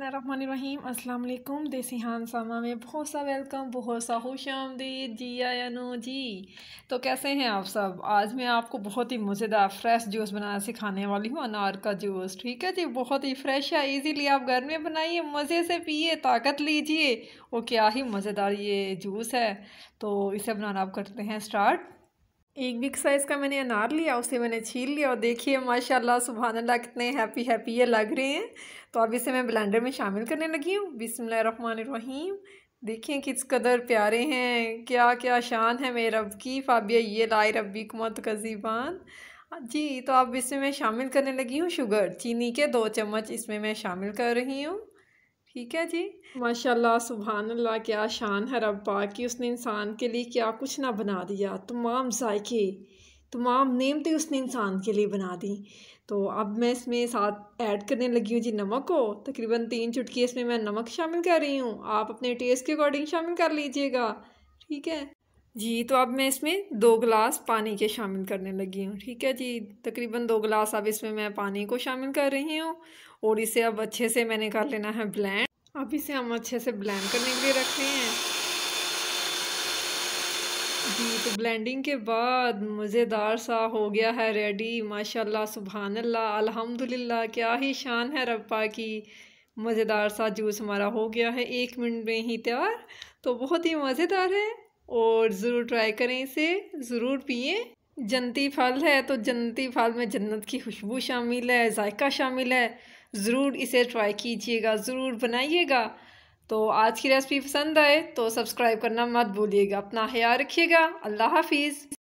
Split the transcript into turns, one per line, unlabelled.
बसमीम अल्लाम देसी हान सामा में बहुत सा वेलकम बहुत सा खुश आमदीद जी आया नो जी तो कैसे हैं आप सब आज मैं आपको बहुत ही मज़ेदार फ्रेश जूस बनाना सिखाने वाली हूँ अनार का जूस ठीक है जी बहुत ही फ्रेश है इजीली आप घर में बनाइए मज़े से पिए ताकत लीजिए वो क्या ही मज़ेदार ये जूस है तो इसे बनाना आप करते हैं स्टार्ट एक बिग साइज़ का मैंने अनार लिया उसे मैंने छील लिया और देखिए माशाल्लाह सुबहानल्ला अल्लाह कितने हैप्पी हैप्पी ये लग रहे हैं तो अब इसे मैं ब्लेंडर में शामिल करने लगी हूँ बिसमीम देखिए किस कदर प्यारे हैं क्या क्या शान है मेरे रब की फाबिया ये लाए रबी कुमत कजीबान जी तो अब इसमें मैं शामिल करने लगी हूँ शुगर चीनी के दो चम्मच इसमें मैं शामिल कर रही हूँ ठीक है जी माशाल्लाह सुबहान अल्लाह क्या शान है रब्बा कि उसने इंसान के लिए क्या कुछ ना बना दिया तमाम जायके तमाम नेमतें उसने इंसान के लिए बना दी तो अब मैं इसमें साथ ऐड करने लगी हूँ जी नमक को तकरीबन तीन चुटकी इसमें मैं नमक शामिल कर रही हूँ आप अपने टेस्ट के अकॉर्डिंग शामिल कर लीजिएगा ठीक है जी तो अब मैं इसमें दो गिलास पानी के शामिल करने लगी हूँ ठीक है जी तकरीबन दो गिलास अब इसमें मैं पानी को शामिल कर रही हूँ और इसे अब अच्छे से मैंने कर लेना है ब्लैंड अब इसे हम अच्छे से ब्लैंड करने के लिए रख रहे हैं जी तो ब्लेंडिंग के बाद मज़ेदार सा हो गया है रेडी माशाल्लाह सुबहानल्लाह अल्हम्दुलिल्लाह क्या ही शान है रब्बा की मज़ेदार सा जूस हमारा हो गया है एक मिनट में ही तैयार तो बहुत ही मज़ेदार है और ज़रूर ट्राई करें इसे ज़रूर पिए जन्ती फल है तो जन्ती फल में जन्नत की खुशबू शामिल है जायका शामिल है ज़रूर इसे ट्राई कीजिएगा ज़रूर बनाइएगा तो आज की रेसिपी पसंद आए तो सब्सक्राइब करना मत भूलिएगा अपना ख्याल रखिएगा अल्लाह हाफिज़